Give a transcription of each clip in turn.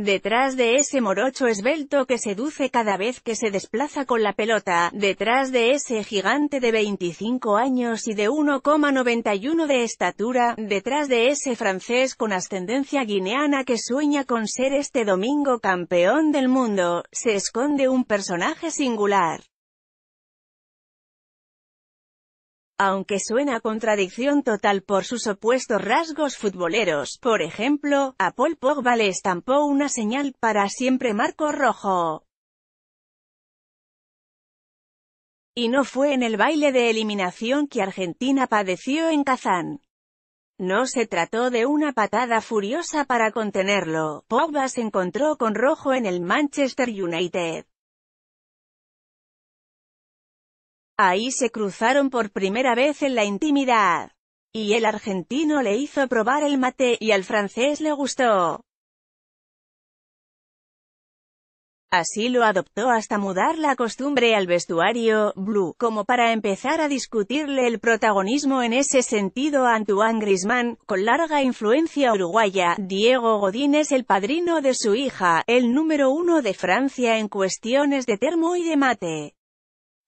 Detrás de ese morocho esbelto que seduce cada vez que se desplaza con la pelota, detrás de ese gigante de 25 años y de 1,91 de estatura, detrás de ese francés con ascendencia guineana que sueña con ser este domingo campeón del mundo, se esconde un personaje singular. aunque suena contradicción total por sus opuestos rasgos futboleros. Por ejemplo, a Paul Pogba le estampó una señal para siempre marco rojo. Y no fue en el baile de eliminación que Argentina padeció en Kazán. No se trató de una patada furiosa para contenerlo. Pogba se encontró con rojo en el Manchester United. Ahí se cruzaron por primera vez en la intimidad. Y el argentino le hizo probar el mate, y al francés le gustó. Así lo adoptó hasta mudar la costumbre al vestuario, blue, como para empezar a discutirle el protagonismo en ese sentido a Antoine Grisman, con larga influencia uruguaya, Diego Godín es el padrino de su hija, el número uno de Francia en cuestiones de termo y de mate.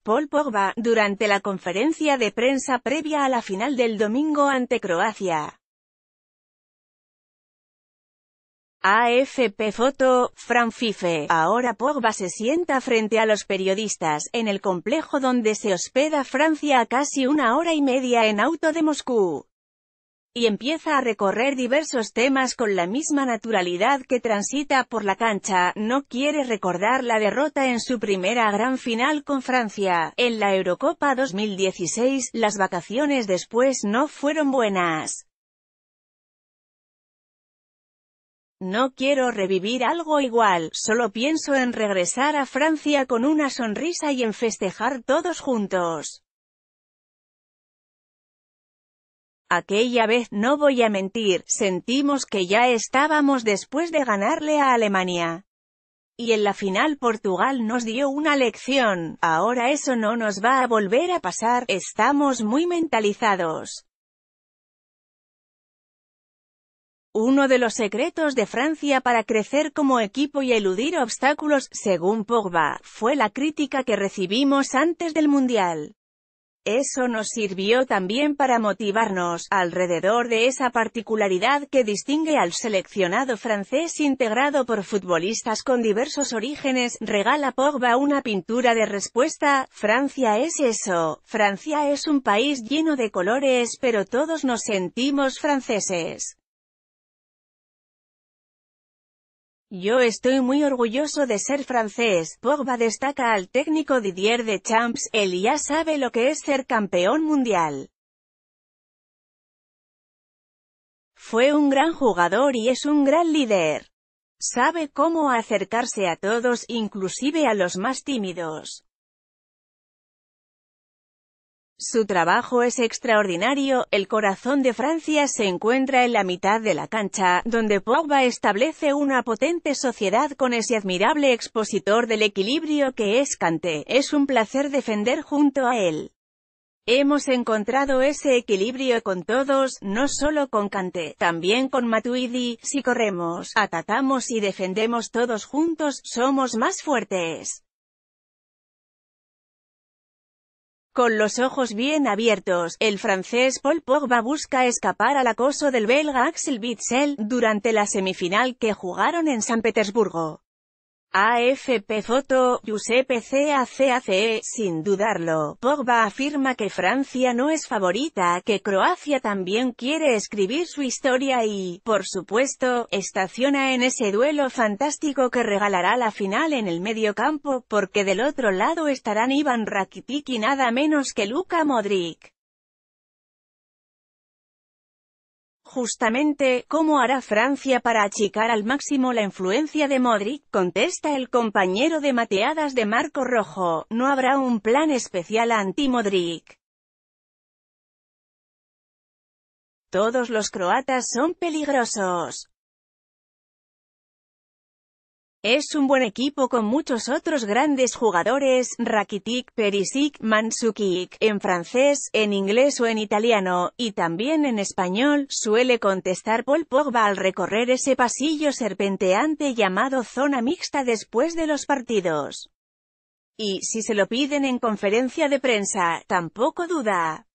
Paul Pogba, durante la conferencia de prensa previa a la final del domingo ante Croacia. AFP Foto, Fran Fife. Ahora Pogba se sienta frente a los periodistas, en el complejo donde se hospeda Francia a casi una hora y media en auto de Moscú y empieza a recorrer diversos temas con la misma naturalidad que transita por la cancha, no quiere recordar la derrota en su primera gran final con Francia. En la Eurocopa 2016, las vacaciones después no fueron buenas. No quiero revivir algo igual, solo pienso en regresar a Francia con una sonrisa y en festejar todos juntos. Aquella vez no voy a mentir, sentimos que ya estábamos después de ganarle a Alemania. Y en la final Portugal nos dio una lección, ahora eso no nos va a volver a pasar, estamos muy mentalizados. Uno de los secretos de Francia para crecer como equipo y eludir obstáculos, según Pogba, fue la crítica que recibimos antes del Mundial. Eso nos sirvió también para motivarnos, alrededor de esa particularidad que distingue al seleccionado francés integrado por futbolistas con diversos orígenes, regala Pogba una pintura de respuesta, Francia es eso, Francia es un país lleno de colores pero todos nos sentimos franceses. Yo estoy muy orgulloso de ser francés. Pogba destaca al técnico Didier Deschamps, él ya sabe lo que es ser campeón mundial. Fue un gran jugador y es un gran líder. Sabe cómo acercarse a todos, inclusive a los más tímidos. Su trabajo es extraordinario, el corazón de Francia se encuentra en la mitad de la cancha, donde Pogba establece una potente sociedad con ese admirable expositor del equilibrio que es Kanté. Es un placer defender junto a él. Hemos encontrado ese equilibrio con todos, no solo con Kanté, también con Matuidi, si corremos, atacamos y defendemos todos juntos, somos más fuertes. Con los ojos bien abiertos, el francés Paul Pogba busca escapar al acoso del belga Axel Witsel, durante la semifinal que jugaron en San Petersburgo. AFP Foto, Giuseppe CACACE, sin dudarlo, Pogba afirma que Francia no es favorita, que Croacia también quiere escribir su historia y, por supuesto, estaciona en ese duelo fantástico que regalará la final en el medio campo, porque del otro lado estarán Ivan Rakitic y nada menos que Luka Modric. Justamente, ¿cómo hará Francia para achicar al máximo la influencia de Modric? Contesta el compañero de mateadas de Marco Rojo, no habrá un plan especial anti-Modric. Todos los croatas son peligrosos. Es un buen equipo con muchos otros grandes jugadores, Rakitic, Perisic, Mansukic, en francés, en inglés o en italiano, y también en español, suele contestar Paul Pogba al recorrer ese pasillo serpenteante llamado zona mixta después de los partidos. Y si se lo piden en conferencia de prensa, tampoco duda.